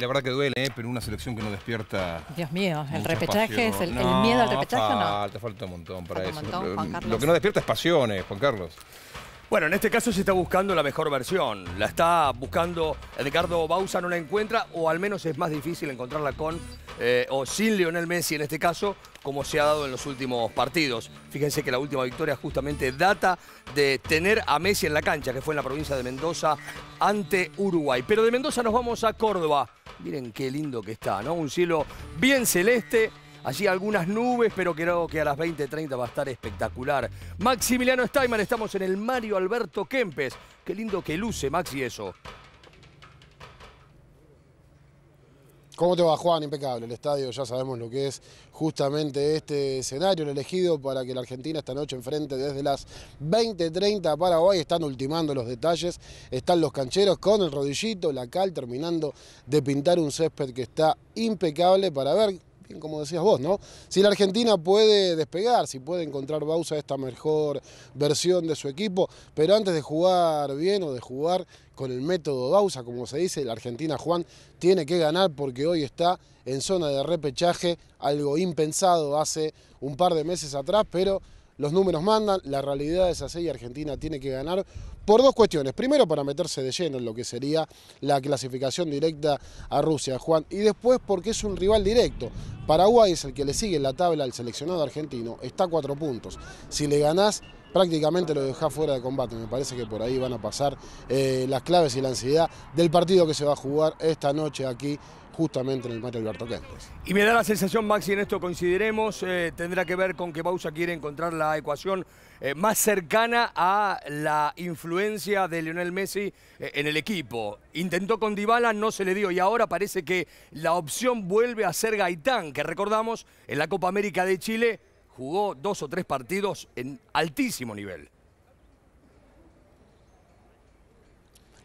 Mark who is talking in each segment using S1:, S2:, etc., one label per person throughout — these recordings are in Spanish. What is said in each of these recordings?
S1: La verdad que duele, ¿eh? pero una selección que no despierta. Dios mío, el repechaje es el, miedo al repechaje no. Falta, falta un montón para eso. Lo que no despierta es pasiones, Juan Carlos. Bueno, en este caso se está buscando la mejor versión. La está buscando Ricardo Bausa, no la encuentra, o al menos es más difícil encontrarla con eh, o sin Lionel Messi en este caso, como se ha dado en los últimos partidos. Fíjense que la última victoria justamente data de tener a Messi en la cancha, que fue en la provincia de Mendoza ante Uruguay. Pero de Mendoza nos vamos a Córdoba. Miren qué lindo que está, ¿no? Un cielo bien celeste. Allí algunas nubes, pero creo que a las 20.30 va a estar espectacular. Maximiliano Steinman, estamos en el Mario Alberto Kempes. Qué lindo que luce, Maxi, eso.
S2: ¿Cómo te va, Juan? Impecable. El estadio, ya sabemos lo que es justamente este escenario, el elegido para que la Argentina esta noche enfrente desde las 20.30 para Paraguay. Están ultimando los detalles. Están los cancheros con el rodillito, la cal, terminando de pintar un césped que está impecable para ver como decías vos, ¿no? Si la Argentina puede despegar, si puede encontrar Bausa esta mejor versión de su equipo, pero antes de jugar bien o de jugar con el método Bausa, como se dice, la Argentina Juan tiene que ganar porque hoy está en zona de repechaje, algo impensado hace un par de meses atrás, pero los números mandan, la realidad es así y Argentina tiene que ganar por dos cuestiones. Primero, para meterse de lleno en lo que sería la clasificación directa a Rusia, Juan. Y después, porque es un rival directo. Paraguay es el que le sigue en la tabla al seleccionado argentino, está a cuatro puntos. Si le ganás, prácticamente lo deja fuera de combate. Me parece que por ahí van a pasar eh, las claves y la ansiedad del partido que se va a jugar esta noche aquí justamente en el Mario Alberto Kempes.
S1: Y me da la sensación, Maxi, en esto coincidiremos, eh, tendrá que ver con que Bausa quiere encontrar la ecuación eh, más cercana a la influencia de Lionel Messi en el equipo. Intentó con Dybala, no se le dio y ahora parece que la opción vuelve a ser Gaitán, que recordamos en la Copa América de Chile jugó dos o tres partidos en altísimo nivel.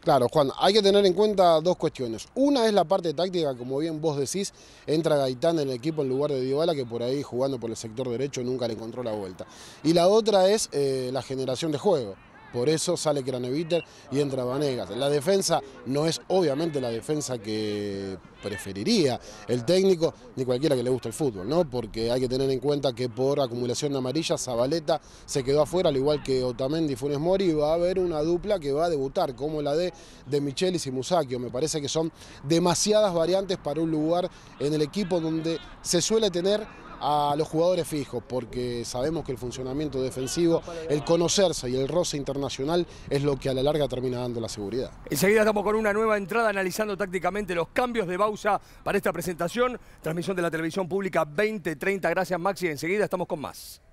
S2: Claro, Juan, hay que tener en cuenta dos cuestiones. Una es la parte táctica, como bien vos decís, entra Gaitán en el equipo en lugar de Dybala, que por ahí jugando por el sector derecho nunca le encontró la vuelta. Y la otra es eh, la generación de juego. Por eso sale Craneviter y entra Vanegas. La defensa no es obviamente la defensa que preferiría el técnico ni cualquiera que le guste el fútbol, ¿no? Porque hay que tener en cuenta que por acumulación de amarillas Zabaleta se quedó afuera, al igual que Otamendi y Funes Mori, y va a haber una dupla que va a debutar, como la de De Michelis y Musacchio. Me parece que son demasiadas variantes para un lugar en el equipo donde se suele tener a los jugadores fijos, porque sabemos que el funcionamiento defensivo, el conocerse y el roce internacional es lo que a la larga termina dando la seguridad.
S1: Enseguida estamos con una nueva entrada analizando tácticamente los cambios de Bausa para esta presentación. Transmisión de la televisión pública 2030. Gracias Maxi, enseguida estamos con más.